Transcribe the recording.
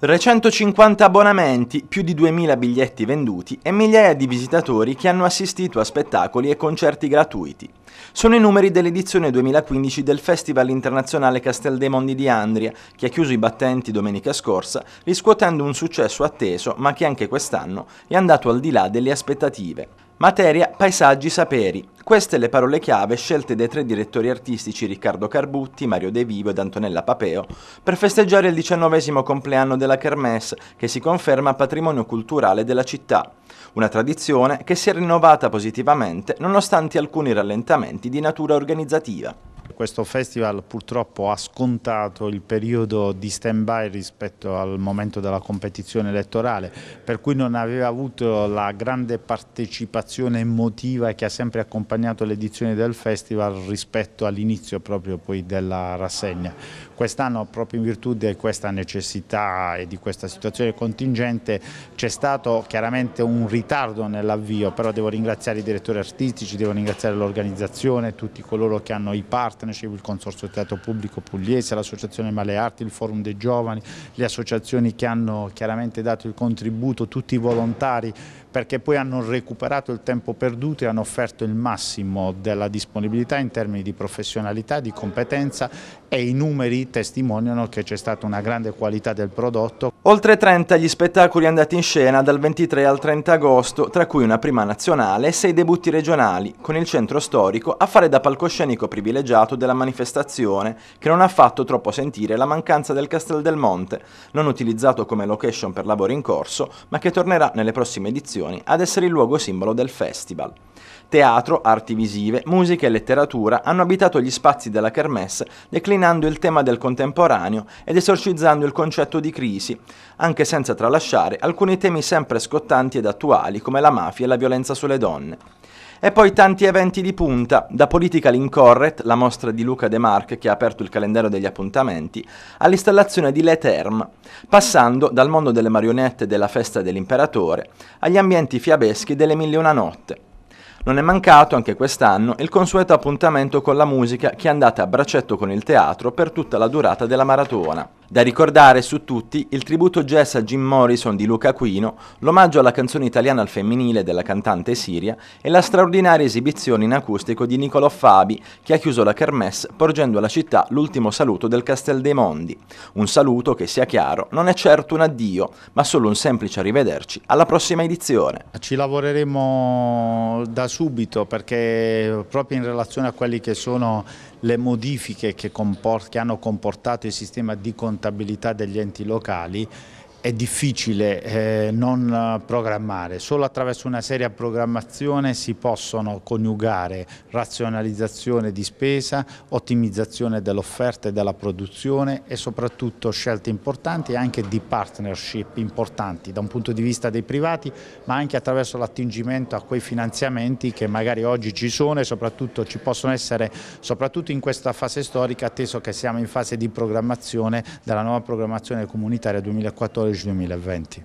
350 abbonamenti, più di 2000 biglietti venduti e migliaia di visitatori che hanno assistito a spettacoli e concerti gratuiti. Sono i numeri dell'edizione 2015 del Festival internazionale Castel dei Mondi di Andria, che ha chiuso i battenti domenica scorsa, riscuotendo un successo atteso ma che anche quest'anno è andato al di là delle aspettative. Materia, paesaggi, saperi. Queste le parole chiave scelte dai tre direttori artistici Riccardo Carbutti, Mario De Vivo ed Antonella Papeo per festeggiare il diciannovesimo compleanno della Kermesse, che si conferma patrimonio culturale della città. Una tradizione che si è rinnovata positivamente nonostante alcuni rallentamenti di natura organizzativa questo festival purtroppo ha scontato il periodo di stand-by rispetto al momento della competizione elettorale, per cui non aveva avuto la grande partecipazione emotiva che ha sempre accompagnato l'edizione del festival rispetto all'inizio proprio poi della rassegna. Quest'anno proprio in virtù di questa necessità e di questa situazione contingente c'è stato chiaramente un ritardo nell'avvio, però devo ringraziare i direttori artistici, devo ringraziare l'organizzazione, tutti coloro che hanno i partner, partnership, il Consorzio Teatro Pubblico Pugliese, l'Associazione Male Arti, il Forum dei Giovani, le associazioni che hanno chiaramente dato il contributo, tutti i volontari perché poi hanno recuperato il tempo perduto e hanno offerto il massimo della disponibilità in termini di professionalità, di competenza e i numeri testimoniano che c'è stata una grande qualità del prodotto. Oltre 30 gli spettacoli andati in scena dal 23 al 30 agosto, tra cui una prima nazionale e sei debutti regionali, con il centro storico a fare da palcoscenico privilegiato della manifestazione, che non ha fatto troppo sentire la mancanza del Castel del Monte, non utilizzato come location per lavori in corso, ma che tornerà nelle prossime edizioni ad essere il luogo simbolo del festival. Teatro, arti visive, musica e letteratura hanno abitato gli spazi della kermesse declinando il tema del contemporaneo ed esorcizzando il concetto di crisi, anche senza tralasciare alcuni temi sempre scottanti ed attuali come la mafia e la violenza sulle donne. E poi tanti eventi di punta, da Political Incorrect, la mostra di Luca De Marche che ha aperto il calendario degli appuntamenti, all'installazione di Le Terme, passando dal mondo delle marionette della festa dell'imperatore agli ambienti fiabeschi delle mille una notte. Non è mancato anche quest'anno il consueto appuntamento con la musica che è andata a braccetto con il teatro per tutta la durata della maratona. Da ricordare su tutti il tributo jazz a Jim Morrison di Luca Aquino, l'omaggio alla canzone italiana al femminile della cantante Siria e la straordinaria esibizione in acustico di Niccolò Fabi che ha chiuso la kermesse porgendo alla città l'ultimo saluto del Castel dei Mondi. Un saluto che, sia chiaro, non è certo un addio, ma solo un semplice arrivederci alla prossima edizione. Ci lavoreremo da subito perché proprio in relazione a quelle che sono le modifiche che, che hanno comportato il sistema di controllo contabilità degli enti locali è difficile eh, non programmare, solo attraverso una seria programmazione si possono coniugare razionalizzazione di spesa, ottimizzazione dell'offerta e della produzione e soprattutto scelte importanti e anche di partnership importanti da un punto di vista dei privati ma anche attraverso l'attingimento a quei finanziamenti che magari oggi ci sono e soprattutto ci possono essere soprattutto in questa fase storica atteso che siamo in fase di programmazione della nuova programmazione comunitaria 2014 2020.